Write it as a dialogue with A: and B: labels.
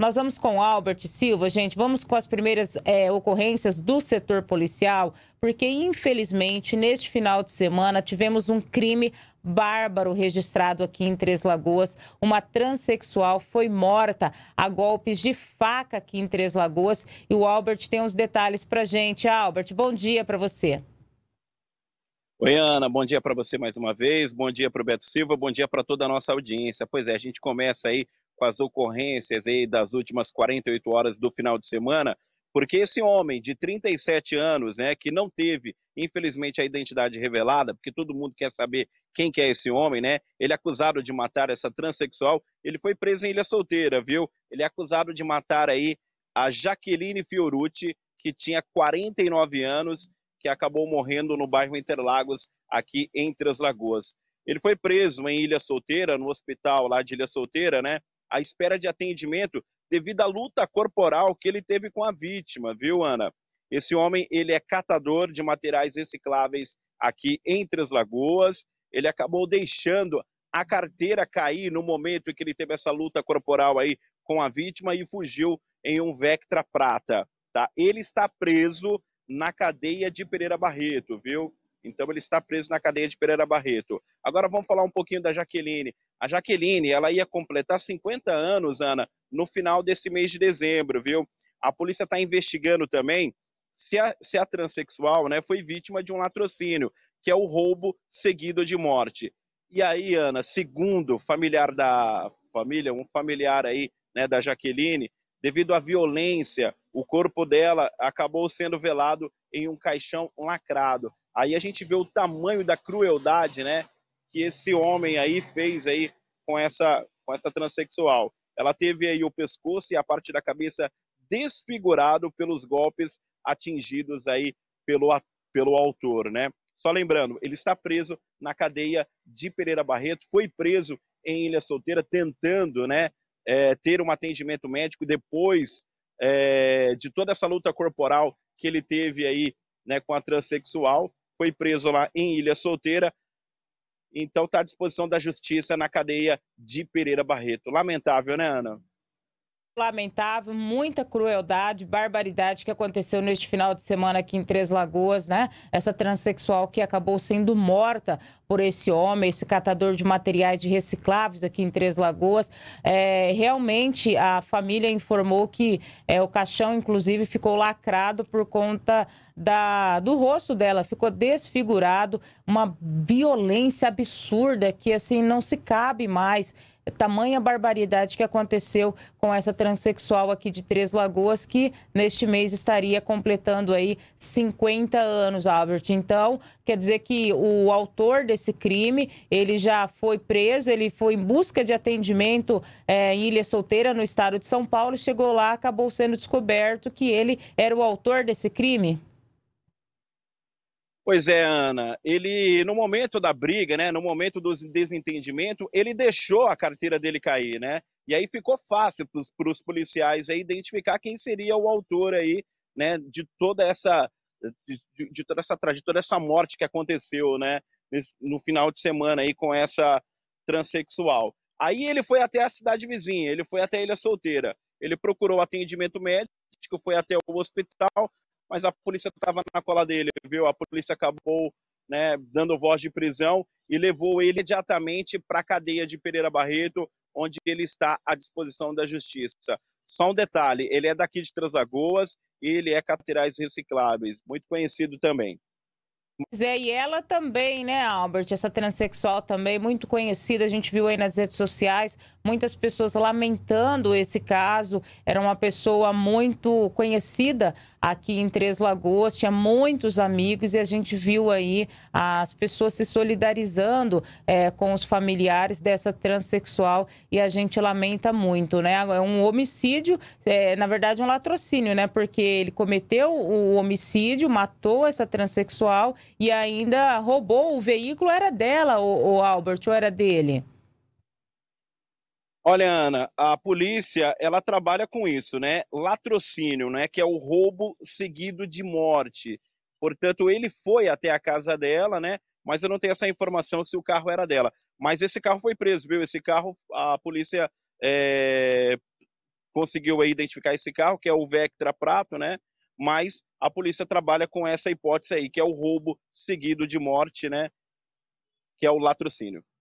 A: Nós vamos com Albert Silva, gente, vamos com as primeiras é, ocorrências do setor policial, porque infelizmente neste final de semana tivemos um crime bárbaro registrado aqui em Três Lagoas. Uma transexual foi morta a golpes de faca aqui em Três Lagoas. E o Albert tem uns detalhes para gente. Albert, bom dia para você.
B: Oi, Ana, bom dia para você mais uma vez, bom dia para o Beto Silva, bom dia para toda a nossa audiência. Pois é, a gente começa aí com as ocorrências aí das últimas 48 horas do final de semana, porque esse homem de 37 anos, né, que não teve, infelizmente, a identidade revelada, porque todo mundo quer saber quem que é esse homem, né? Ele é acusado de matar essa transexual, ele foi preso em Ilha Solteira, viu? Ele é acusado de matar aí a Jaqueline Fiorucci, que tinha 49 anos, que acabou morrendo no bairro Interlagos, aqui entre as Lagoas. Ele foi preso em Ilha Solteira, no hospital lá de Ilha Solteira, né? à espera de atendimento devido à luta corporal que ele teve com a vítima, viu, Ana? Esse homem, ele é catador de materiais recicláveis aqui em Três Lagoas. Ele acabou deixando a carteira cair no momento em que ele teve essa luta corporal aí com a vítima e fugiu em um Vectra prata, tá? Ele está preso na cadeia de Pereira Barreto, viu? Então ele está preso na cadeia de Pereira Barreto. Agora vamos falar um pouquinho da Jaqueline. A Jaqueline, ela ia completar 50 anos, Ana, no final desse mês de dezembro, viu? A polícia está investigando também se a, se a transexual né, foi vítima de um latrocínio, que é o roubo seguido de morte. E aí, Ana, segundo familiar da família, um familiar aí né, da Jaqueline, devido à violência, o corpo dela acabou sendo velado em um caixão lacrado. Aí a gente vê o tamanho da crueldade, né, que esse homem aí fez aí com essa com essa transexual. Ela teve aí o pescoço e a parte da cabeça desfigurado pelos golpes atingidos aí pelo pelo autor, né? Só lembrando, ele está preso na cadeia de Pereira Barreto, foi preso em Ilha Solteira tentando, né, é, ter um atendimento médico depois é, de toda essa luta corporal que ele teve aí né, com a transexual foi preso lá em Ilha Solteira. Então está à disposição da justiça na cadeia de Pereira Barreto. Lamentável, né, Ana?
A: lamentável, muita crueldade, barbaridade que aconteceu neste final de semana aqui em Três Lagoas, né? Essa transexual que acabou sendo morta por esse homem, esse catador de materiais de recicláveis aqui em Três Lagoas. É, realmente a família informou que é, o caixão, inclusive, ficou lacrado por conta da, do rosto dela, ficou desfigurado, uma violência absurda que assim não se cabe mais tamanha barbaridade que aconteceu com essa transexual aqui de Três Lagoas, que neste mês estaria completando aí 50 anos, Albert. Então, quer dizer que o autor desse crime, ele já foi preso, ele foi em busca de atendimento é, em Ilha Solteira, no estado de São Paulo, chegou lá, acabou sendo descoberto que ele era o autor desse crime?
B: Pois é, Ana. Ele, no momento da briga, né, no momento do desentendimento, ele deixou a carteira dele cair, né? E aí ficou fácil para os policiais aí identificar quem seria o autor aí, né, de toda essa de, de toda essa trajetória, essa morte que aconteceu, né, no final de semana aí com essa transexual. Aí ele foi até a cidade vizinha, ele foi até a Ilha Solteira, ele procurou atendimento médico, foi até o hospital, mas a polícia estava na cola dele, viu? A polícia acabou né, dando voz de prisão e levou ele imediatamente para a cadeia de Pereira Barreto, onde ele está à disposição da justiça. Só um detalhe, ele é daqui de Transagoas e ele é Caterais Recicláveis, muito conhecido também.
A: Pois é, e ela também, né, Albert? Essa transexual também, muito conhecida, a gente viu aí nas redes sociais, muitas pessoas lamentando esse caso. Era uma pessoa muito conhecida aqui em Três Lagoas, tinha muitos amigos e a gente viu aí as pessoas se solidarizando é, com os familiares dessa transexual e a gente lamenta muito, né? É um homicídio, é, na verdade, um latrocínio, né? Porque ele cometeu o homicídio, matou essa transexual e ainda roubou o veículo, era dela, o, o Albert, ou era dele?
B: Olha, Ana, a polícia ela trabalha com isso, né? Latrocínio, né? Que é o roubo seguido de morte. Portanto, ele foi até a casa dela, né? Mas eu não tenho essa informação se o carro era dela. Mas esse carro foi preso, viu? Esse carro, a polícia é... conseguiu aí identificar esse carro, que é o Vectra Prato, né? Mas a polícia trabalha com essa hipótese aí, que é o roubo seguido de morte, né? Que é o latrocínio.